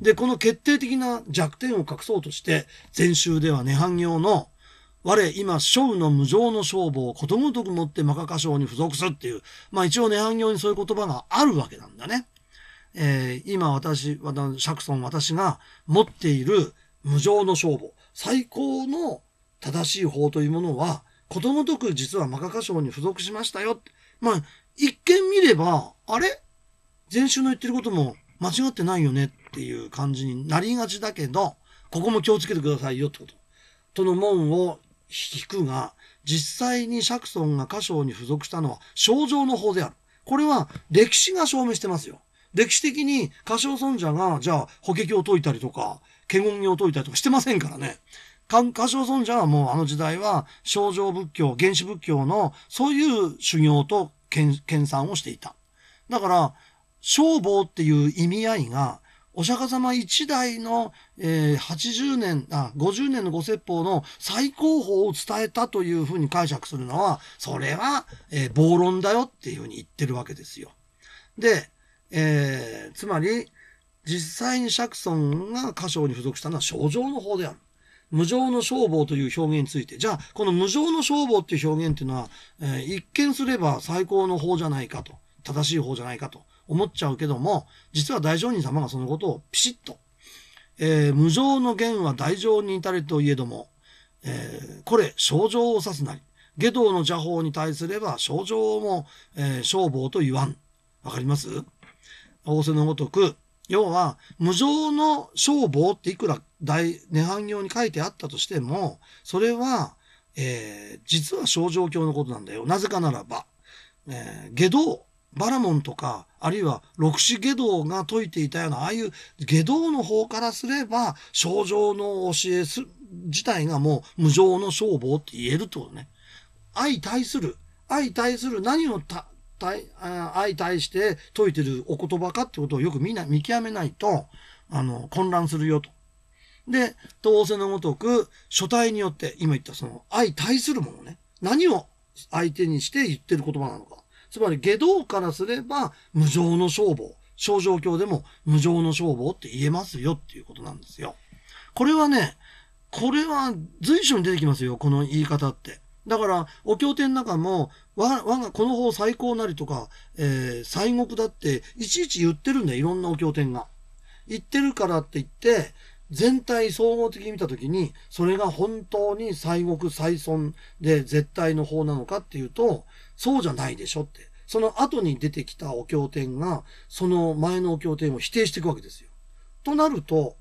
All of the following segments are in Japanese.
で、この決定的な弱点を隠そうとして、前週では涅槃行の、我今、章の無常の勝負をことごとく持って摩訶歌唱に付属すっていう、まあ一応涅槃行にそういう言葉があるわけなんだね。えー、今私、私、シャクソン私が持っている無常の勝負、最高の正しい法というものは、ことごとく実は摩訶歌唱に付属しましたよ。まあ、一見見れば、あれ前週の言ってることも間違ってないよねっていう感じになりがちだけど、ここも気をつけてくださいよってこと。との門を引くが、実際に釈尊が歌唱に付属したのは、症状の方である。これは歴史が証明してますよ。歴史的に歌唱尊者が、じゃあ、法華経を解いたりとか、華厳業を解いたりとかしてませんからね。歌唱尊者はもうあの時代は、症状仏教、原始仏教の、そういう修行と研、研鑽をしていた。だから、消防っていう意味合いが、お釈迦様一代の、えー、80年、あ、50年のご説法の最高峰を伝えたというふうに解釈するのは、それは、えー、暴論だよっていうふうに言ってるわけですよ。で、えー、つまり、実際に釈尊が歌唱に付属したのは症状の方である。無常の消防という表現について、じゃあ、この無常の消防っていう表現っていうのは、えー、一見すれば最高の方じゃないかと、正しい方じゃないかと思っちゃうけども、実は大乗人様がそのことをピシッと、えー、無常の言は大乗に至れといえども、えー、これ、症状を指すなり、下道の邪法に対すれば、症状も、えー、消防と言わん。わかります仰せのごとく、要は、無常の消防っていくら大、涅槃行に書いてあったとしても、それは、えー、実は症状教のことなんだよ。なぜかならば、えー、下道バラモンとかあるいは六子下道が説いていたようなああいう下道の方からすれば症状の教え自体がもう無常の消防って言えるってことね。相対する相対する何をた対相対して説いてるお言葉かってことをよくみんな見極めないとあの混乱するよと。で、当世のごとく、書体によって、今言ったその、相対するものね。何を相手にして言ってる言葉なのか。つまり下道からすれば無常の消防、症状教でも無常の消防って言えますよっていうことなんですよ。これはね、これは随所に出てきますよ、この言い方って。だから、お経典の中も、我が、この方最高なりとか、えー、西国だって、いちいち言ってるんだよ、いろんなお経典が。言ってるからって言って、全体総合的に見たときに、それが本当に最国最損で絶対の法なのかっていうと、そうじゃないでしょって。その後に出てきたお経典が、その前のお経典を否定していくわけですよ。となると、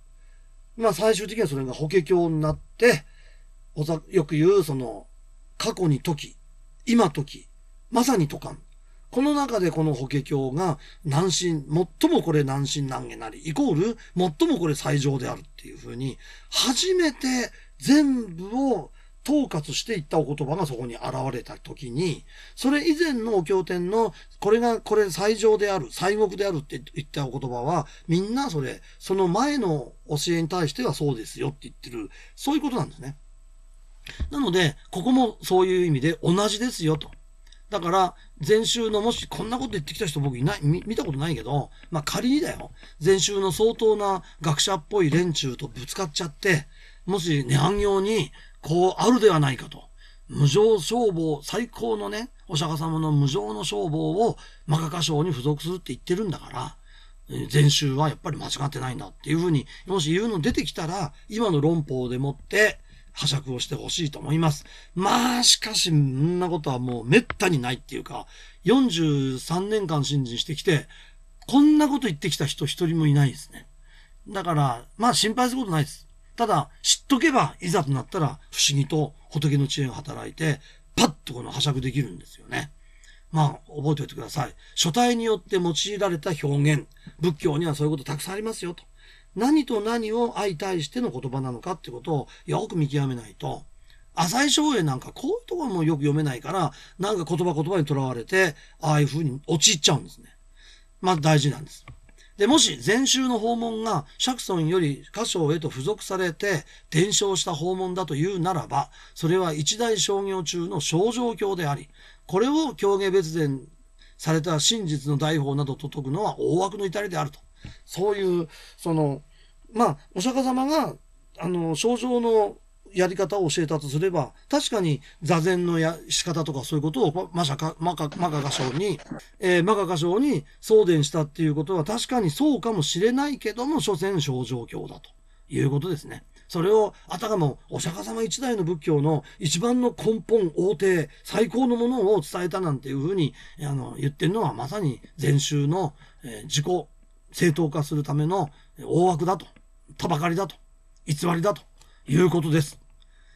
まあ最終的にはそれが法華経になって、よく言う、その、過去に時、今時、まさに時この中でこの法華経が南進、最もこれ南進難下なり、イコール最もこれ最上であるっていうふうに、初めて全部を統括していったお言葉がそこに現れた時に、それ以前のお経典の、これが、これ最上である、最国であるって言ったお言葉は、みんなそれ、その前の教えに対してはそうですよって言ってる、そういうことなんですね。なので、ここもそういう意味で同じですよと。だから、前週のもしこんなこと言ってきた人僕いない、見たことないけど、まあ仮にだよ。前週の相当な学者っぽい連中とぶつかっちゃって、もし上げ用にこうあるではないかと。無常消防、最高のね、お釈迦様の無常の消防をマカカ賞に付属するって言ってるんだから、前週はやっぱり間違ってないんだっていうふうに、もし言うの出てきたら、今の論法でもって、はしゃくをしてほしいと思います。まあ、しかし、んなことはもう滅多にないっていうか、43年間新人してきて、こんなこと言ってきた人一人もいないですね。だから、まあ心配することないです。ただ、知っとけば、いざとなったら、不思議と仏の知恵が働いて、パッとこのはしゃくできるんですよね。まあ、覚えておいてください。書体によって用いられた表現。仏教にはそういうことたくさんありますよ、と。何と何を相対しての言葉なのかってことをよく見極めないと。浅井翔英なんかこういうところもよく読めないから、なんか言葉言葉にとらわれて、ああいうふうに陥っちゃうんですね。まあ大事なんです。で、もし前週の訪問が釈尊より歌唱へと付属されて伝承した訪問だというならば、それは一大商業中の症状教であり、これを狂言別伝された真実の大法などと説くのは大枠の至りであると。そういうそのまあお釈迦様があの症状のやり方を教えたとすれば確かに座禅のや仕方とかそういうことをマさか、カマカマに、えー、マカ歌唱に送電したっていうことは確かにそうかもしれないけども所詮症状教だということですね。それをあたかもお釈迦様一代の仏教の一番の根本王帝最高のものを伝えたなんていうふうにあの言ってるのはまさに禅宗の、えー、自己正当化するための大枠だと、たばかりだと、偽りだということです。